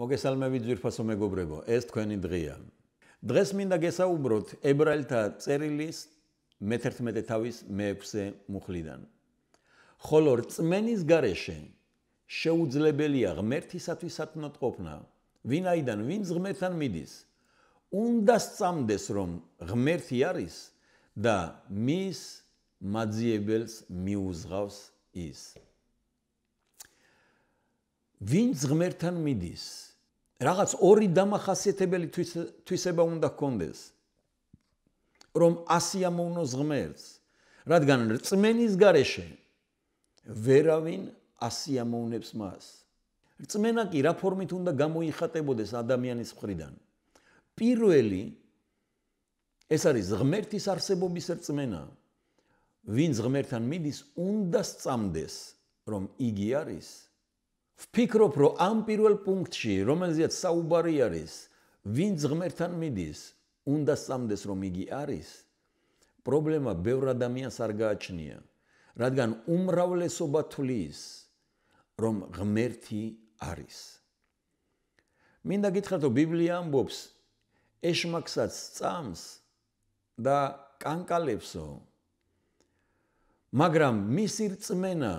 მოგესალმები ძვირფასო მეგობრებო, ეს თქვენი დღეა. დღეს მინდა გესაუბროთ ებრაელთა წერილის მე-11 თავის მე-6-ე მუხლიდან. ხოლო რწმენის გარეშე შეუძლებელია ღმერთისათვის სათნოდ ყოფნა, ვინაიდან ვინც ღმერთთან მიდის. უნდა სწამდეს, რომ ღმერთი არის და მის მაძიებელს მიუზღავს ის. ვინც ღმერთთან მიდის რაღაც ორი დამახასიათებელი თვისება უნდა ჰქონდეს რომ ასიამოვნოს ღმერთს რადგან რწმენის გარეშე ვერავინ ასიამოვნებს მას რწმენა კი რა ფორმით უნდა გამოიხატებოდეს ადამიანის მხრიდან პირველი ეს არის ღმერთის არსებობის რწმენა ვინც ღმერთთან მიდის უნდა სწამდეს რომ იგი არის ვფიქრობ, რომ ამ პირველ პუნქტში, რომელზეც საუბარი არის, ვინც ღმერთთან მიდის, უნდა სამდეს რომ იგი არის, პრობლემა ბევრ ადამიანს არ გააჩნია, რადგან უმრავლესობა თვლის, რომ ღმერთი არის. მინდა გითხრათ, რომ ბიბლია ამბობს, ეშმაკსაც წამს და კანკალებსო. მაგრამ მისი რწმენა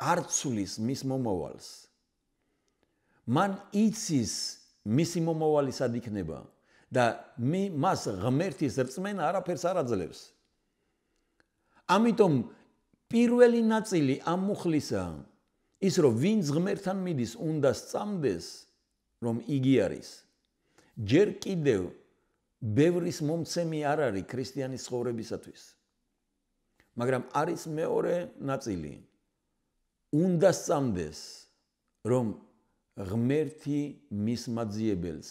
არ ცulis მის მომავალს. მან იცის მისი მომავალი სად იქნება და მე მას ღმერთის რწმენ არაფერს არ აძლევს. ამიტომ პირველი ნაწილი ამ მუხლისა ის რომ ვინც ღმერთთან მიდის უნდა სწამდეს რომ იგი არის. ჯერ კიდევ ბევრის მომცემი არ არის ქრისტიანის ცხოვრებისათვის. მაგრამ არის მეორე ნაწილი. უნდა სწამდეს რომ ღმერთი მისმაძიებელს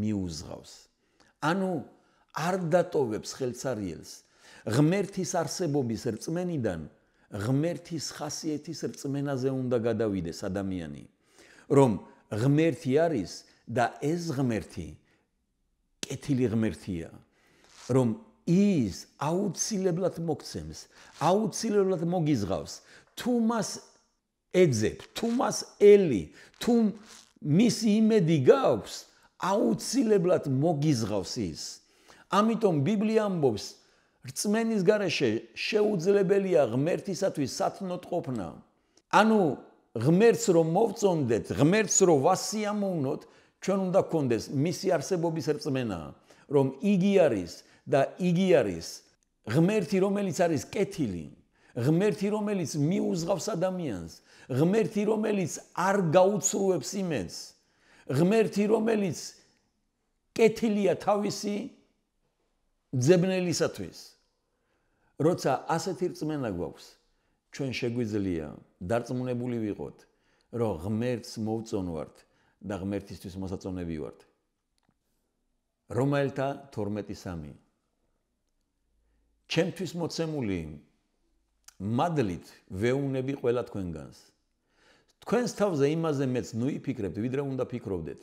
მიუზღავს ანუ არ დატოვებს ხელცარიელს ღმერთის არსებობის რწმენიდან ღმერთის ხასიათის რწმენაზე უნდა გადავიდეს ადამიანი რომ ღმერთი არის და ეს ღმერთი კეთილი ღმერთია რომ ის აუცილებლად მოგცემს აუცილებლად მოგიზღავს თუ მას ეძებ თუმას ელი თუმ მისი იმედი გაქვს აუცილებლად მოგიზღავს ის ამიტომ ბიბლია ამბობს რწმენის გარეშე შეუძლებელია ღმერთისათვის სათნოთყოფნა ანუ ღმერთს რომ მოვწონდეთ ღმერთს რომ ვასიამოვნოთ ჩვენ უნდა გქონდეს მისი არსებობის რწმენა რომ იგი არის და იგი არის ღმერთი რომელიც არის კეთილი ღმერთი რომელიც მიუზღავს ადამიანს ღმერთი რომელიც არ გაუცრუებს იმენს ღმერთი რომელიც კეთილია თავისი ძებნელისათვის როცა ასეთი რწმენა გვაქვს ჩვენ შეგვიძლია დარწმუნებული ვიყოთ რომ ღმერთს მოვწონვართ და ღმერთისთვის მოსაწონები ვართ რომელთა 12:3 ჩემთვის მოცემული მადლით ვეუნები ყველა თქვენგანს. თქვენს თავზე იმაზე მეც ნუიფიქრებთ, ვიდრე უნდა ფიქრობდეთ.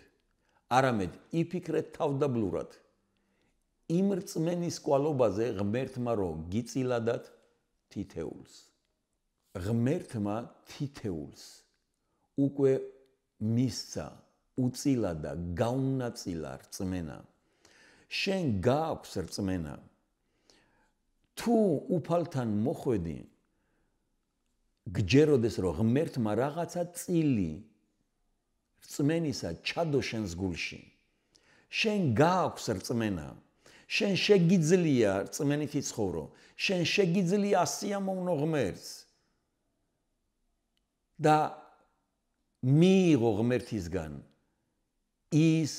არამედ იფიქრეთ თავდაბლურად. იმ რწმენის კვალობაზე ღმერთმა რო გიწილადათ თითეულს. ღმერთმა თითეულს უკვე მისცა უწილა და გაუნაწილა რწმენა. შენ გააქვს რწმენა. თუ უფალთან მოხვედი, გჯეროდეს რომ ღმერთმა რაღაცა წილი რწმენისა ჩადო შენს გულში შენ გააქვს რწმენა შენ შეგიძლია რწმენით იცხოვრო შენ შეგიძლია ასიამოვნო ღმერთს და მიიღო ღმერთისგან ის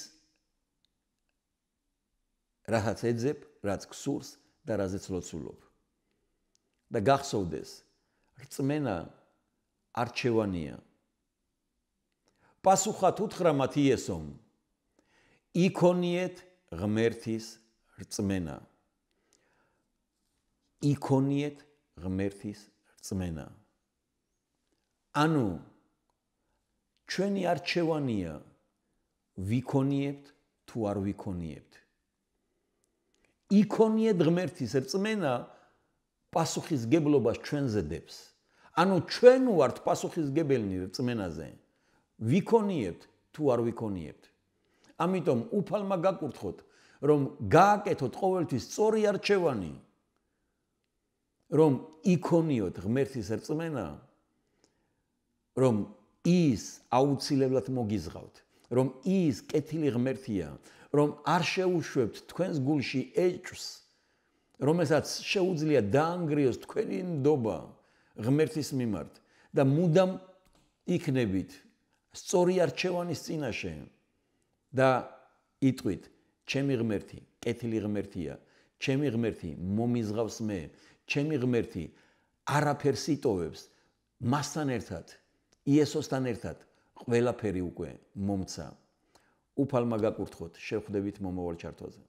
რაც ეძებ რაც გსურს და რაზეც ლოცულობ და გახსოვდეს რწმენა არჩევანია პასუხად უთხრამათ იესომ იქონიეთ ღმერთის რწმენა იქონიეთ ღმერთის რწმენა ანუ ჩვენი არჩევანია ვიქონიებთ თუ არ ვიქონიებთ იქონიეთ ღმერთის რწმენა პასუხისგებლობას ჩვენზე დებს ანუ ჩვენ ვართ პასუხისგებელნი წმენაზე. ვიქონიეთ თუ არ ვიქონიეთ. ამიტომ უფალმა გაკურთხოთ, რომ გააკეთოთ ყოველთვის წორი არჩევანი, რომ იქონიოთ ღმერთის რწმენა, რომ ის აუცილებლად მოგიზღავთ, რომ ის კეთილი ღმერთია, რომ არ შეუშვებთ თქვენს გულში ეჭვს, რომელსაც შეუძლია დაანგრიოს თქვენი ნდობა. ღმერთის მიმართ და მუდამ იქნებით სწორი არჩევანის წინაშე და იტყვით ჩემი ღმერთი კეთილი ღმერთია ჩემი ღმერთი მომიზღავს მე ჩემი ღმერთი არაფერს იტოვებს მასთან ერთად იესოსთან ერთად ყველაფერი უკვე მომცა უფალმა გაკურთხოთ შევხვდებით მომავალ ჩართვაზე